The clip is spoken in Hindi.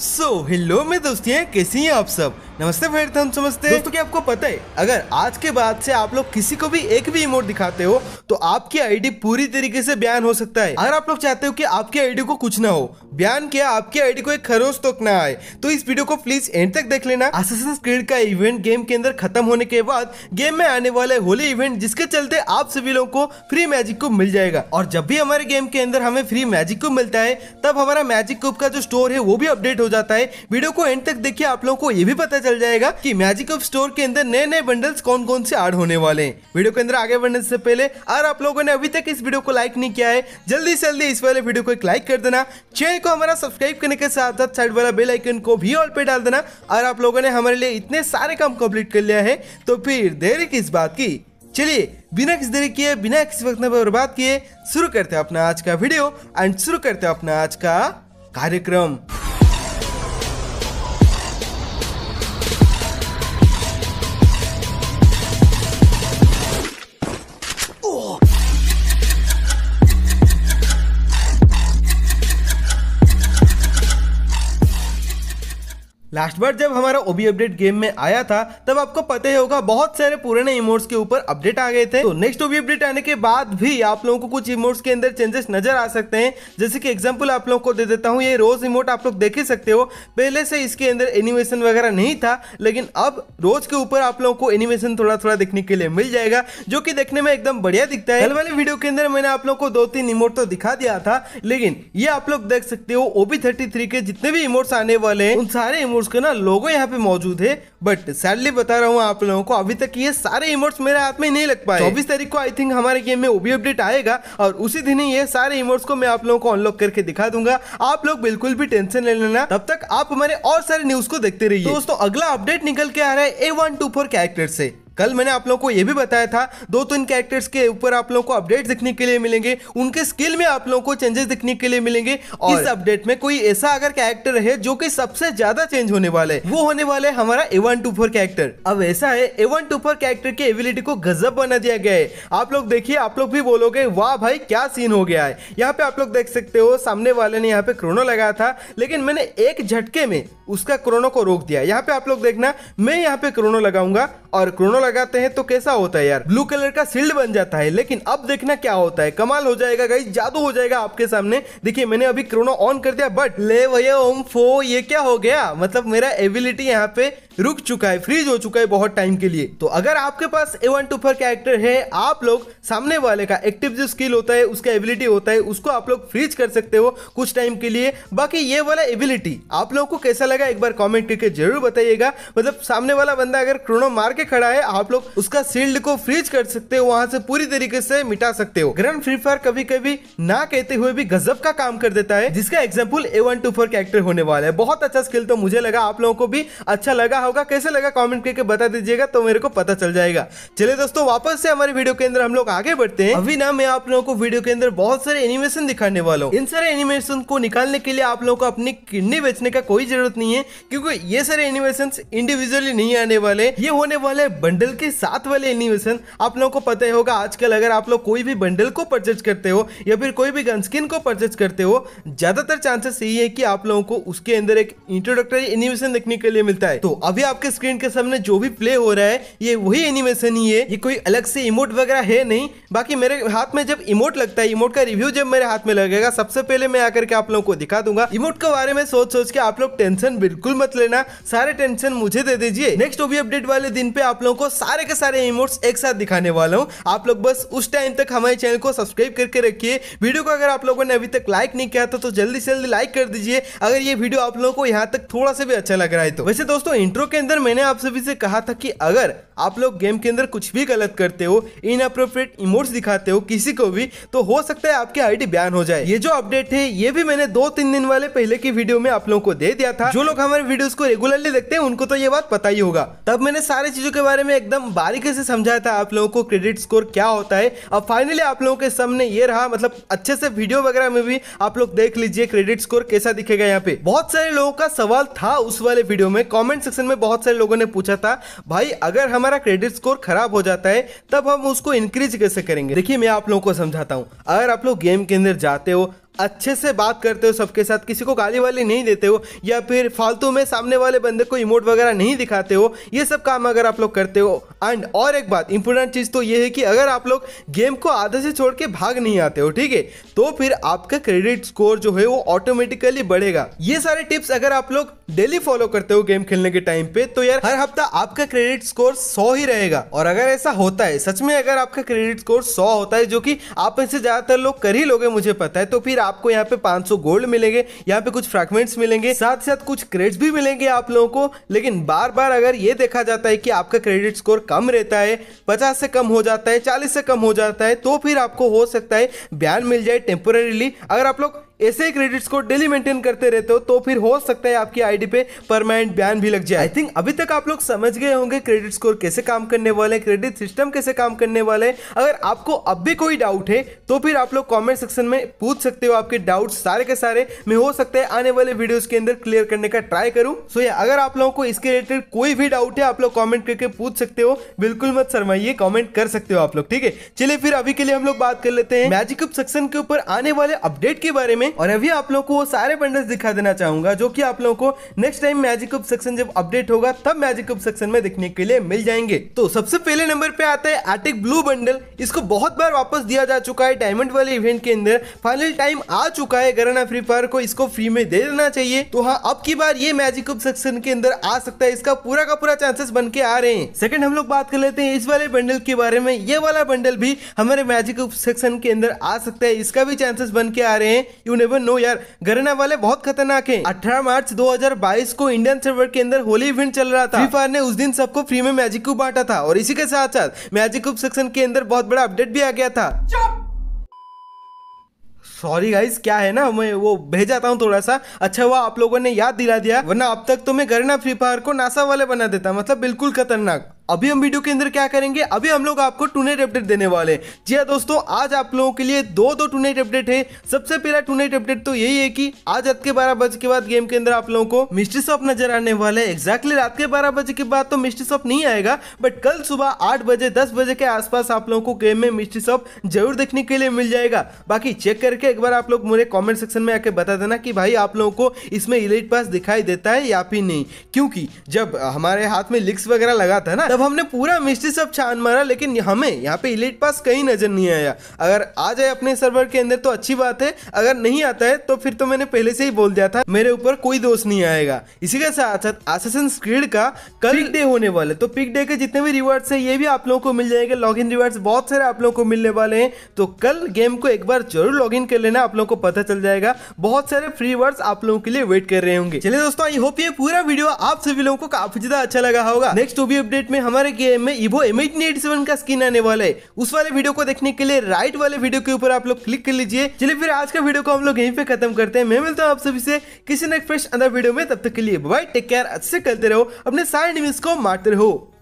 सो so, हेलो मैं दोस्तियाँ कैसी हैं आप सब नमस्ते फिर तो हम समझते हैं तो क्या आपको पता है अगर आज के बाद से आप लोग किसी को भी एक भी इमोट दिखाते हो तो आपकी आईडी पूरी तरीके से बयान हो सकता है अगर आप लोग चाहते हो कि आपकी आईडी को कुछ ना हो बयान किया आपकी आईडी को एक खरोस तो ना आए तो इस वीडियो को प्लीज एंड तक देख लेना क्रीड का इवेंट गेम के अंदर खत्म होने के बाद गेम में आने वाले होली इवेंट जिसके चलते आप सभी लोग को फ्री मैजिक कूप मिल जाएगा और जब भी हमारे गेम के अंदर हमें फ्री मैजिक को मिलता है तब हमारा मैजिक कूप का जो स्टोर है वो भी अपडेट हो हो जाता है वीडियो को एंड तक देखिए आप लोगों को ये भी पता चल जाएगा कि मैजिक ऑफ स्टोर के अंदर नए नए बंडल्स कौन कौन से ऐड होने वाले हैं वीडियो के अंदर आगे बढ़ने से पहले अगर आप लोगों ने अभी तक इस वीडियो को लाइक नहीं किया है जल्दी से जल्दी इस वाले वीडियो को एक लाइक कर देना चैनल को हमारा सब्सक्राइब करने के साथ साथ साइड वाला बेल आइकन को भी ऑल पे डाल देना और आप लोगों ने हमारे लिए इतने सारे काम कंप्लीट कर लिया है तो फिर देरी किस बात की चलिए बिना किसी देरी किए बिना किसी वक्त में बर्बाद किए शुरू करते हैं अपना आज का वीडियो एंड शुरू करते हैं अपना आज का कार्यक्रम लास्ट बार जब हमारा ओबी अपडेट गेम में आया था तब आपको पता ही होगा बहुत सारे पुराने इमोट्स के ऊपर अपडेट आ गए थे तो नेक्स्ट ओबी अपडेट आने के बाद भी आप लोगों को कुछ इमोट्स के अंदर चेंजेस नजर आ सकते हैं जैसे कि एग्जाम्पल आप लोग को दे देता हूँ ये रोज इमोट आप लोग देख ही सकते हो पहले से इसके अंदर एनिमेशन वगैरह नहीं था लेकिन अब रोज के ऊपर आप लोगों को एनिमेशन थोड़ा थोड़ा देखने के लिए मिल जाएगा जो की देखने में एकदम बढ़िया दिखता है वाले वीडियो के अंदर मैंने आप लोग को दो तीन इमोट तो दिखा दिया था लेकिन ये आप लोग देख सकते हो ओबी थर्टी के जितने भी इमोट्स आने वाले हैं उन सारे इमोट्स उसके ना लोगो यहाँ पे मौजूद है बट सैडली बता रहा हूँ आप लोगों को अभी तक ये सारे इमोट्स मेरे हाथ में नहीं लग पाए चौबीस तारीख को आई थिंक हमारे गेम में ओबी अपडेट आएगा और उसी दिन ही ये सारे इमोट्स को मैं आप लोगों को अनलॉक करके दिखा दूंगा आप लोग बिल्कुल भी टेंशन ले लेना तब तक आप हमारे और सारे न्यूज को देखते रहिए दोस्तों अगला अपडेट निकल के आ रहा है A one two four character से कल मैंने आप लोगों को यह भी बताया था दो तीन कैरेक्टर्स के ऊपर आप लोगों को अपडेट दिखने के लिए मिलेंगे उनके स्किल में आप लोगों को चेंजेस दिखने के लिए मिलेंगे और इस अपडेट में कोई ऐसा अगर कैरेक्टर है जो की सबसे ज्यादा चेंज होने वाला है वो होने वाला है हमारा एवन टू फोर कैरेक्टर अब ऐसा है एवन टू फोर कैरेक्टर की एबिलिटी को गजब बना दिया गया है आप लोग देखिए आप लोग भी बोलोगे वाह भाई क्या सीन हो गया है यहाँ पे आप लोग देख सकते हो सामने वाले ने यहाँ पे क्रोनो लगाया था लेकिन मैंने एक झटके में उसका क्रोनो को रोक दिया यहाँ पे आप लोग देखना मैं यहाँ पे क्रोनो लगाऊंगा और क्रोनो लगाते हैं तो कैसा होता है यार ब्लू कलर का सील्ड बन जाता है लेकिन अब देखना क्या होता है कमाल हो जाएगा गाइस जादू हो जाएगा आपके सामने देखिए मैंने अभी क्रोनो ऑन कर दिया बट ले भैया ओम फो ये क्या हो गया मतलब मेरा एबिलिटी यहाँ पे रुक चुका है फ्रीज हो चुका है बहुत टाइम के लिए तो अगर आपके पास A one two four character है आप लोग सामने वाले का एक्टिव जो स्किल होता है उसका एबिलिटी होता है उसको आप लोग फ्रीज कर सकते हो कुछ टाइम के लिए बाकी ये वाला एबिलिटी आप लोगों को कैसा लगा एक बार कॉमेंट करके जरूर बताइएगा मतलब सामने वाला बंदा अगर क्रोनो मार के खड़ा है आप लोग उसका शील्ड को फ्रीज कर सकते हो वहाँ से पूरी तरीके से मिटा सकते हो ग्रैंड फ्री फायर कभी कभी ना कहते हुए भी गजब का काम कर देता है जिसका example A one two four character होने वाला है बहुत अच्छा स्किल तो मुझे लगा आप लोगों को भी अच्छा लगा होगा कैसे लगा कॉमेंट करके बता दीजिएगा तो मेरे को पता चल जाएगा चलिए दोस्तों वापस से हमारे वीडियो के अंदर हम लोग आगे बढ़ते हैं अभी ना मैं आप लोगों को वीडियो के अंदर बहुत सारे एनिमेशन दिखाने वाला हूँ इन सारे एनिमेशन को निकालने के लिए आप लोगों को अपनी किडनी बेचने का कोई जरूरत नहीं है क्योंकि ये सारे एनिमेशन इंडिविजुअली नहीं आने वाले ये होने वाले बंडल बंडल के साथ वाले एनिमेशन आप लोगों को पता ही होगा आजकल अगर आप लोग कोई भी बंडल को परचेज करते हो या फिर कोई भी गनस्किन को परचेज करते हो ज्यादातर चांसेस यही है कि आप लोगों को उसके अंदर एक इंट्रोडक्टरी एनिमेशन देखने के लिए मिलता है तो अभी आपके स्क्रीन के सामने जो भी प्ले हो रहा है ये वही एनिमेशन ही है ये कोई अलग से इमोट वगैरह है नहीं बाकी मेरे हाथ में जब इमोट लगता है इमोट का रिव्यू जब मेरे हाथ में लगेगा सबसे पहले मैं आकर के आप लोगों को दिखा दूंगा इमोट के बारे में सोच सोच के आप लोग टेंशन बिल्कुल मत लेना सारे टेंशन मुझे दे दीजिए नेक्स्ट ओबी अपडेट वाले दिन पे आप लोगों को सारे के सारे इमोट्स एक साथ दिखाने वाला हूँ आप लोग बस उस टाइम तक हमारे चैनल को सब्सक्राइब करके रखिए वीडियो को अगर आप लोगों ने अभी तक लाइक नहीं किया था तो जल्दी से जल्दी लाइक कर दीजिए अगर ये वीडियो आप लोगों को यहाँ तक थोड़ा सा भी अच्छा लग रहा है तो वैसे दोस्तों इंट्रो के अंदर मैंने आप सभी से कहा था कि अगर आप लोग गेम के अंदर कुछ भी गलत करते हो इन अप्रोप्रिएट इमोट्स दिखाते हो किसी को भी तो हो सकता है आपकी आईडी बैन हो जाए ये जो अपडेट है ये भी मैंने दो तीन दिन वाले पहले की वीडियो में आप लोगों को दे दिया था जो लोग हमारे वीडियोस को रेगुलरली देखते हैं उनको तो ये बात पता ही होगा तब मैंने सारी चीजों के बारे में एकदम बारीकी से समझाया था आप लोगों को क्रेडिट स्कोर क्या होता है और फाइनली आप लोगों के सामने ये रहा मतलब अच्छे से वीडियो वगैरह में भी आप लोग देख लीजिए क्रेडिट स्कोर कैसा दिखेगा यहाँ पे बहुत सारे लोगों का सवाल था उस वाले वीडियो में कॉमेंट सेक्शन में बहुत सारे लोगों ने पूछा था भाई अगर हमारा क्रेडिट स्कोर खराब हो जाता है तब हम उसको इंक्रीज कैसे करेंगे देखिए मैं आप लोगों को समझाता हूँ अगर आप लोग गेम के अंदर जाते हो अच्छे से बात करते हो सबके साथ किसी को गाली वाली नहीं देते हो या फिर फालतू में सामने वाले बंदे को इमोट वगैरह नहीं दिखाते हो ये सब काम अगर आप लोग करते हो एंड और एक बात इंपॉर्टेंट चीज़ तो ये है कि अगर आप लोग गेम को आधे से छोड़ के भाग नहीं आते हो ठीक है तो फिर आपका क्रेडिट स्कोर जो है वो ऑटोमेटिकली बढ़ेगा ये सारे टिप्स अगर आप लोग डेली फॉलो करते हो गेम खेलने के टाइम पे तो यार हर हफ्ता आपका क्रेडिट स्कोर सौ ही रहेगा और अगर ऐसा होता है सच में अगर आपका क्रेडिट स्कोर सौ होता है जो कि आप ऐसे ज़्यादातर लोग कर ही लोगे मुझे पता है तो फिर आपको यहाँ पे 500 गोल्ड मिलेंगे यहाँ पे कुछ फ्रैगमेंट्स मिलेंगे साथ साथ कुछ क्रेडिट्स भी मिलेंगे आप लोगों को लेकिन बार बार अगर ये देखा जाता है कि आपका क्रेडिट स्कोर कम रहता है पचास से कम हो जाता है चालीस से कम हो जाता है तो फिर आपको हो सकता है बयान मिल जाए टेम्पोरेली अगर आप लोग ऐसे क्रेडिट्स को डेली मेंटेन करते रहते हो तो फिर हो सकता है आपकी आईडी पे परमानेंट बैन भी लग जाए आई थिंक अभी तक आप लोग समझ गए होंगे क्रेडिट स्कोर कैसे काम करने वाले क्रेडिट सिस्टम कैसे काम करने वाले अगर आपको अब भी कोई डाउट है तो फिर आप लोग कॉमेंट सेक्शन में पूछ सकते हो आपके डाउट सारे के सारे मैं हो सकता है आने वाले वीडियो के अंदर क्लियर करने का ट्राई करूँ सो या अगर आप लोगों को इसके रिलेटेड कोई भी डाउट है आप लोग कॉमेंट करके पूछ सकते हो बिल्कुल मत शर्माइए कॉमेंट कर सकते हो आप लोग ठीक है चलिए फिर अभी के लिए हम लोग बात कर लेते हैं मैजिक सेक्शन के ऊपर आने वाले अपडेट के बारे में में और अभी आप लोग को वो सारे बंडल्स दिखा देना चाहूंगा जो कि आप लोगों को next time magic cup section जब अपडेट होगा तब मैजिक कप सेक्शन में दिखने के लिए मिल जाएंगे तो सबसे पहले नंबर पे आता है एटिक ब्लू बंडल इसको बहुत बार वापस दिया जा चुका है डायमंड वाले इवेंट के अंदर फाइनल टाइम आ चुका है गराना फ्री फायर को इसको फ्री में दे देना चाहिए तो हाँ अब की बार ये मैजिक कप सेक्शन के अंदर आ सकता है इसका पूरा का पूरा चांसेस बन के आ रहे हैं सेकंड हम लोग बात कर लेते हैं इस वाले बंडल के बारे में ये वाला बंडल भी हमारे मैजिक सेक्शन के अंदर आ सकता है इसका भी चांसेस बन के आ रहे हैं नेवर नो यार घरना वाले बहुत खतरनाक है अठारह मार्च 2022 को इंडियन सर्वर के अंदर होली इवेंट चल रहा था फ्री फायर ने उस दिन सबको फ्री में मैजिक क्यूब बांटा था और इसी के साथ साथ मैजिक क्यूब सेक्शन के अंदर बहुत बड़ा अपडेट भी आ गया था सॉरी गाइस क्या है ना मैं वो भेज जाता हूँ थोड़ा सा अच्छा हुआ आप लोगों ने याद दिला दिया वरना अब तक तो मैं घरना फ्री फायर को नासा वाले बना देता मतलब बिल्कुल खतरनाक अभी हम वीडियो के अंदर क्या करेंगे अभी हम लोग आपको टूनेट अपडेट देने वाले हैं जी हाँ दोस्तों आज आप लोगों के लिए दो दो टूनेट अपडेट है सबसे पहला टूनेट अपडेट तो यही है कि आज रात के बारह बजे के बाद गेम के अंदर आप लोगों को मिस्ट्री शॉप नजर आने वाला है एक्जैक्टली रात के बारह बजे के बाद तो मिस्ट्री शॉप नहीं आएगा बट कल सुबह आठ बजे दस बजे के आसपास आप लोगों को गेम में मिस्ट्री शॉप जरूर देखने के लिए मिल जाएगा बाकी चेक करके एक बार आप लोग मुझे कॉमेंट सेक्शन में आके बता देना की भाई आप लोगों को इसमें इलेट पास दिखाई देता है या फिर नहीं क्योंकि जब हमारे हाथ में लिक्स वगैरह लगा था ना जब हमने पूरा मिस्ट्री सब छान मारा लेकिन हमें यहाँ पे इलेट पास कहीं नज़र नहीं आया अगर आ जाए अपने सर्वर के अंदर तो अच्छी बात है अगर नहीं आता है तो फिर तो मैंने पहले से ही बोल दिया था मेरे ऊपर कोई दोष नहीं आएगा इसी के साथ साथ आसन स्क्रीड का कल पिक डे होने वाले तो पिक डे के जितने भी रिवार्ड है ये भी आप लोगों को मिल जाएंगे लॉग इन बहुत सारे आप लोगों को मिलने वाले हैं तो कल गेम को एक बार जरूर लॉग इन कर लेना आप लोगों को पता चल जाएगा बहुत सारे फ्री वर्ड आप लोगों के लिए वेट कर रहे होंगे चलिए दोस्तों आई होप ये पूरा वीडियो आप सभी लोगों को काफी ज्यादा अच्छा लगा होगा नेक्स्ट टू अपडेट में हमारे गेम में इवो एम एच का स्किन आने वाला है उस वाले वीडियो को देखने के लिए राइट वाले वीडियो के ऊपर आप लोग क्लिक कर लीजिए चलिए फिर आज का वीडियो को हम लोग यहीं पे खत्म करते हैं मैं मिलता हूँ आप सभी से किसी ने फ्रेश अंदर वीडियो में तब तक के लिए बाय टेक केयर अच्छे करते रहो अपने सारे न्यूज को मारते रहो